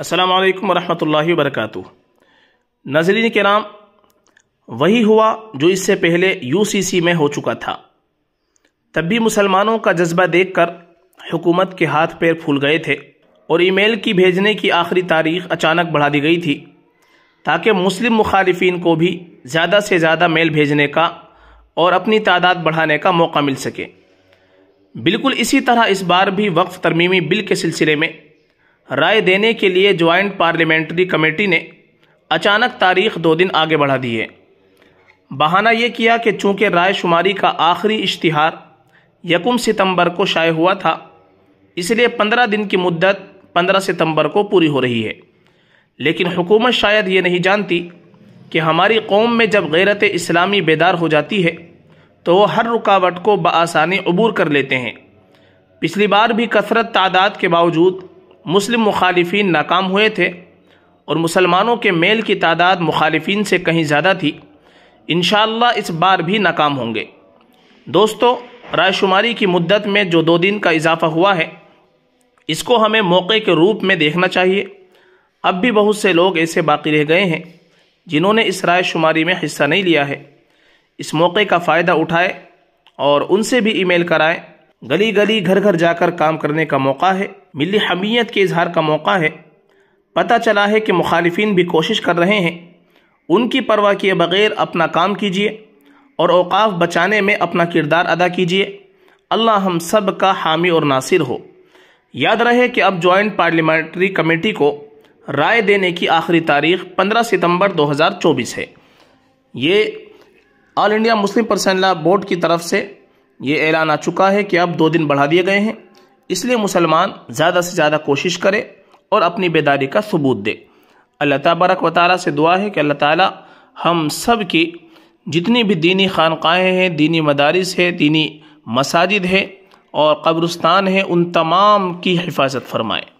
السلام علیکم ورحمۃ اللہ وبرکاتہ نظرین کے نام وہی ہوا جو اس سے پہلے یو سی سی میں ہو چکا تھا تب بھی مسلمانوں کا جذبہ دیکھ کر حکومت کے ہاتھ پیر پھول گئے تھے اور ای میل کی بھیجنے کی آخری تاریخ اچانک بڑھا دی گئی تھی تاکہ مسلم مخالفین کو بھی زیادہ سے زیادہ میل بھیجنے کا اور اپنی تعداد بڑھانے کا موقع مل سکے بالکل اسی طرح اس بار بھی وقف ترمیمی بل کے سلسلے میں رائے دینے کے لیے جوائنٹ پارلیمنٹری کمیٹی نے اچانک تاریخ دو دن آگے بڑھا دیئے بہانہ یہ کیا کہ چونکہ رائے شماری کا آخری اشتہار یکم ستمبر کو شائع ہوا تھا اس لیے پندرہ دن کی مدت پندرہ ستمبر کو پوری ہو رہی ہے لیکن حکومت شاید یہ نہیں جانتی کہ ہماری قوم میں جب غیرت اسلامی بیدار ہو جاتی ہے تو وہ ہر رکاوٹ کو بآسانی عبور کر لیتے ہیں پچھلی بار بھی کثرت تعداد کے باوجود مسلم مخالفین ناکام ہوئے تھے اور مسلمانوں کے میل کی تعداد مخالفین سے کہیں زیادہ تھی انشاءاللہ اس بار بھی ناکام ہوں گے دوستو رائے شماری کی مدت میں جو دو دن کا اضافہ ہوا ہے اس کو ہمیں موقع کے روپ میں دیکھنا چاہیے اب بھی بہت سے لوگ ایسے باقی رہ گئے ہیں جنہوں نے اس رائے شماری میں حصہ نہیں لیا ہے اس موقع کا فائدہ اٹھائے اور ان سے بھی ای میل کرائیں گلی گلی گھر گھر جا کر کام کرنے کا موقع ہے ملی حمیت کے اظہار کا موقع ہے پتہ چلا ہے کہ مخالفین بھی کوشش کر رہے ہیں ان کی پرواہ کیے بغیر اپنا کام کیجیے اور اوقاف بچانے میں اپنا کردار ادا کیجیے اللہ ہم سب کا حامی اور ناصر ہو یاد رہے کہ اب جوائنٹ پارلیمنٹری کمیٹی کو رائے دینے کی آخری تاریخ پندرہ ستمبر دو ہزار چوبیس ہے یہ آل انڈیا مسلم پرسنلا بورڈ کی طرف سے یہ اعلان آ چکا ہے کہ اب دو دن بڑھا دیے گئے ہیں اس لیے مسلمان زیادہ سے زیادہ کوشش کرے اور اپنی بیداری کا ثبوت دے اللہ تبارک و تعالیٰ سے دعا ہے کہ اللہ تعالیٰ ہم سب کی جتنی بھی دینی خانقاہیں ہیں دینی مدارس ہے دینی مساجد ہے اور قبرستان ہیں ان تمام کی حفاظت فرمائیں